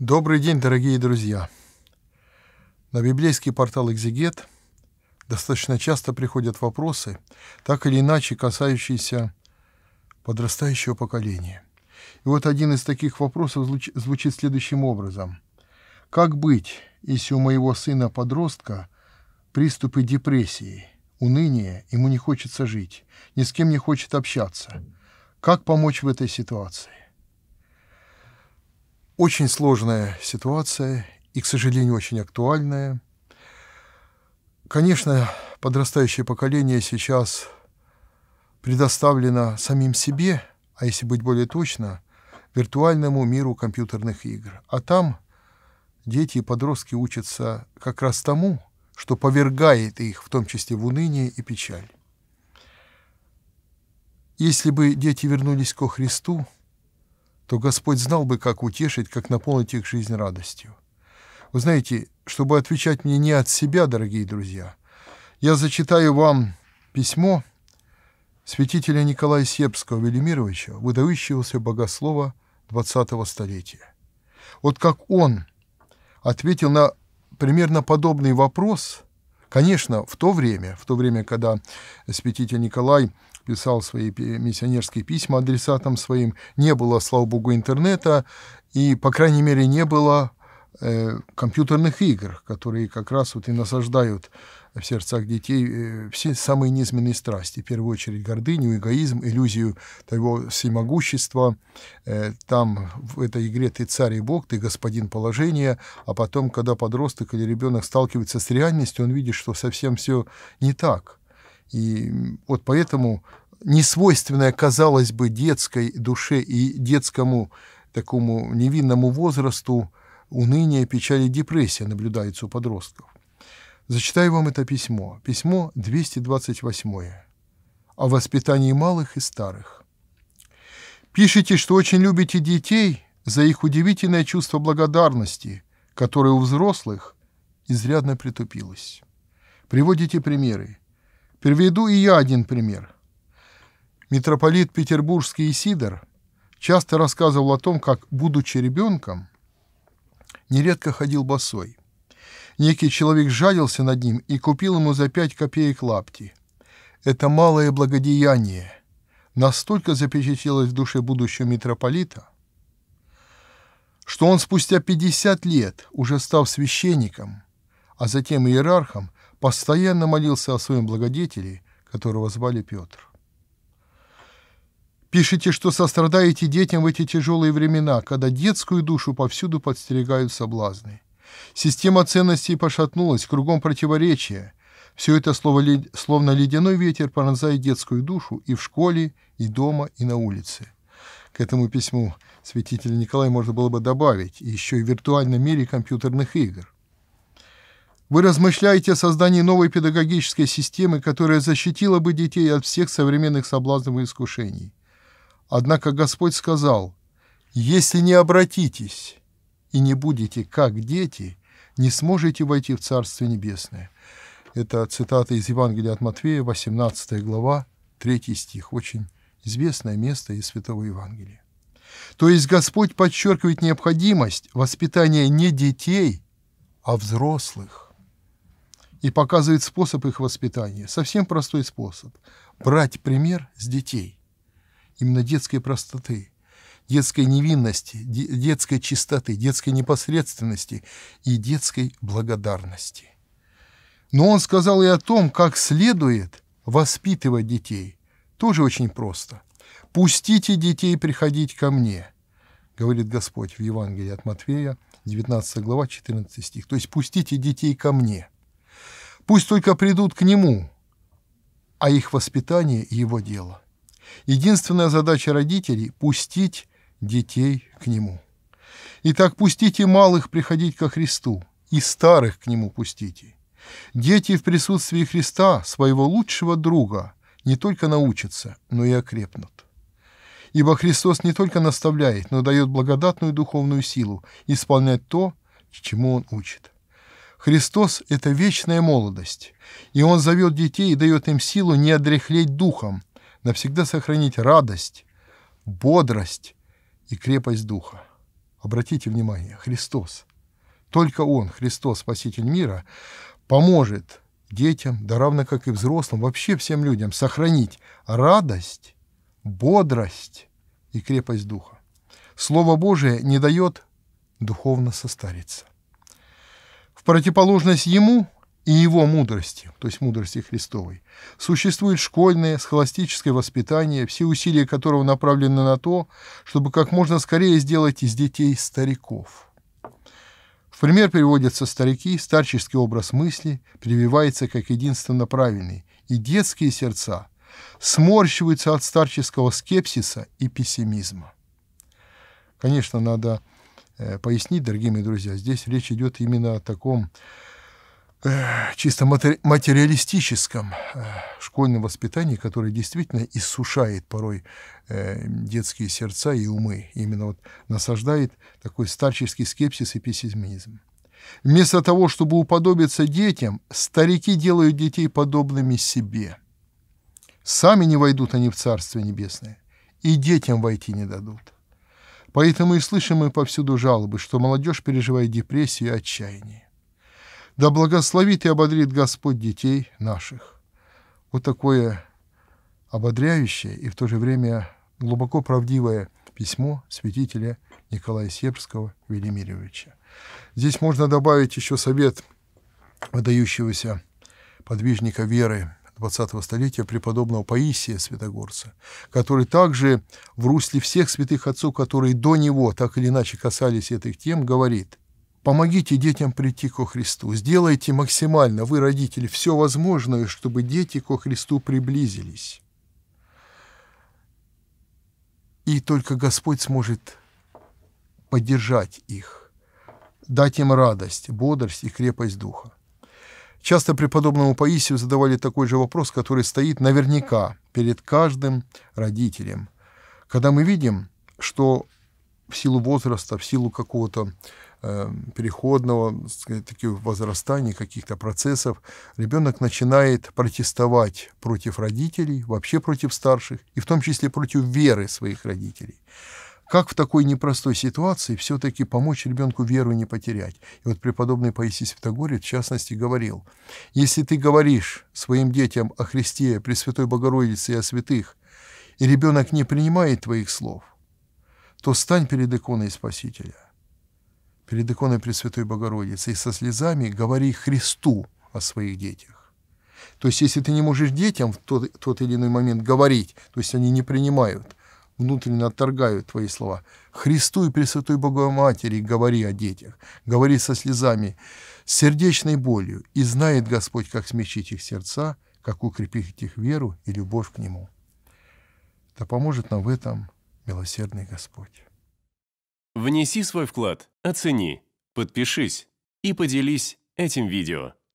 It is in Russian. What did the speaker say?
Добрый день, дорогие друзья! На библейский портал «Экзегет» достаточно часто приходят вопросы, так или иначе касающиеся подрастающего поколения. И вот один из таких вопросов звучит следующим образом. Как быть, если у моего сына-подростка приступы депрессии, уныния, ему не хочется жить, ни с кем не хочет общаться? Как помочь в этой ситуации? Очень сложная ситуация и, к сожалению, очень актуальная. Конечно, подрастающее поколение сейчас предоставлено самим себе, а если быть более точно, виртуальному миру компьютерных игр. А там дети и подростки учатся как раз тому, что повергает их, в том числе в уныние и печаль. Если бы дети вернулись ко Христу, то Господь знал бы, как утешить, как наполнить их жизнь радостью. Вы знаете, чтобы отвечать мне не от себя, дорогие друзья, я зачитаю вам письмо святителя Николая Себского Велимировича, выдающегося богослова XX столетия. Вот как он ответил на примерно подобный вопрос, конечно, в то время, в то время, когда святитель Николай писал свои миссионерские письма адресатам своим. Не было, слава богу, интернета, и, по крайней мере, не было э, компьютерных игр, которые как раз вот и насаждают в сердцах детей э, все самые низменные страсти, в первую очередь гордыню, эгоизм, иллюзию того всемогущества. Э, там в этой игре ты царь и бог, ты господин положения, а потом, когда подросток или ребенок сталкивается с реальностью, он видит, что совсем все не так – и вот поэтому несвойственное, казалось бы, детской душе и детскому такому невинному возрасту уныние, печаль и депрессия наблюдаются у подростков. Зачитаю вам это письмо. Письмо 228. О воспитании малых и старых. Пишите, что очень любите детей за их удивительное чувство благодарности, которое у взрослых изрядно притупилось. Приводите примеры. Приведу и я один пример. Митрополит Петербургский Исидор часто рассказывал о том, как, будучи ребенком, нередко ходил босой. Некий человек жадился над ним и купил ему за пять копеек лапти. Это малое благодеяние настолько запечатлелось в душе будущего митрополита, что он спустя 50 лет, уже став священником, а затем иерархом, постоянно молился о своем благодетеле, которого звали Петр. Пишите, что сострадаете детям в эти тяжелые времена, когда детскую душу повсюду подстерегают соблазны. Система ценностей пошатнулась, кругом противоречия. Все это словно ледяной ветер пронзает детскую душу и в школе, и дома, и на улице. К этому письму святителя Николая можно было бы добавить еще и в виртуальном мире компьютерных игр. Вы размышляете о создании новой педагогической системы, которая защитила бы детей от всех современных соблазнов и искушений. Однако Господь сказал, «Если не обратитесь и не будете как дети, не сможете войти в Царство Небесное». Это цитата из Евангелия от Матфея, 18 глава, 3 стих. Очень известное место из Святого Евангелия. То есть Господь подчеркивает необходимость воспитания не детей, а взрослых и показывает способ их воспитания. Совсем простой способ. Брать пример с детей. Именно детской простоты, детской невинности, детской чистоты, детской непосредственности и детской благодарности. Но он сказал и о том, как следует воспитывать детей. Тоже очень просто. «Пустите детей приходить ко мне», говорит Господь в Евангелии от Матфея, 19 глава, 14 стих. То есть «пустите детей ко мне». Пусть только придут к нему, а их воспитание – его дело. Единственная задача родителей – пустить детей к нему. Итак, пустите малых приходить ко Христу, и старых к нему пустите. Дети в присутствии Христа, своего лучшего друга, не только научатся, но и окрепнут. Ибо Христос не только наставляет, но дает благодатную духовную силу исполнять то, чему Он учит. Христос — это вечная молодость, и Он зовет детей и дает им силу не одряхлеть духом, навсегда сохранить радость, бодрость и крепость духа. Обратите внимание, Христос, только Он, Христос, Спаситель мира, поможет детям, да равно как и взрослым, вообще всем людям сохранить радость, бодрость и крепость духа. Слово Божие не дает духовно состариться противоположность ему и его мудрости, то есть мудрости Христовой, существует школьное, схоластическое воспитание, все усилия которого направлены на то, чтобы как можно скорее сделать из детей стариков. В пример приводятся старики, старческий образ мысли прививается как единственно правильный, и детские сердца сморщиваются от старческого скепсиса и пессимизма. Конечно, надо Э, пояснить, дорогие мои друзья, здесь речь идет именно о таком э, чисто материалистическом э, школьном воспитании, которое действительно иссушает порой детские сердца и умы. Именно вот насаждает такой старческий скепсис и пессимизм. Вместо того, чтобы уподобиться детям, старики делают детей подобными себе. Сами не войдут они в Царствие Небесное, и детям войти не дадут. Поэтому и слышим мы повсюду жалобы, что молодежь переживает депрессию и отчаяние. Да благословит и ободрит Господь детей наших. Вот такое ободряющее и в то же время глубоко правдивое письмо святителя Николая Сербского Велимировича. Здесь можно добавить еще совет выдающегося подвижника веры 20 столетия преподобного Паисия Святогорца, который также в русле всех святых отцов, которые до него так или иначе касались этих тем, говорит, помогите детям прийти ко Христу, сделайте максимально, вы, родители, все возможное, чтобы дети ко Христу приблизились. И только Господь сможет поддержать их, дать им радость, бодрость и крепость духа. Часто преподобному Паисию задавали такой же вопрос, который стоит наверняка перед каждым родителем. Когда мы видим, что в силу возраста, в силу какого-то э, переходного сказать, таких возрастаний, каких-то процессов, ребенок начинает протестовать против родителей, вообще против старших, и в том числе против веры своих родителей. Как в такой непростой ситуации все-таки помочь ребенку веру не потерять? И вот преподобный Паисий Святогорец, в частности, говорил, если ты говоришь своим детям о Христе, Пресвятой Богородице и о святых, и ребенок не принимает твоих слов, то стань перед иконой Спасителя, перед иконой Пресвятой Богородицы и со слезами говори Христу о своих детях. То есть, если ты не можешь детям в тот, тот или иной момент говорить, то есть они не принимают, внутренне отторгаю твои слова. Христу и Пресвятой Богой говори о детях, говори со слезами, с сердечной болью, и знает Господь, как смягчить их сердца, как укрепить их веру и любовь к Нему. Да поможет нам в этом милосердный Господь. Внеси свой вклад, оцени, подпишись и поделись этим видео.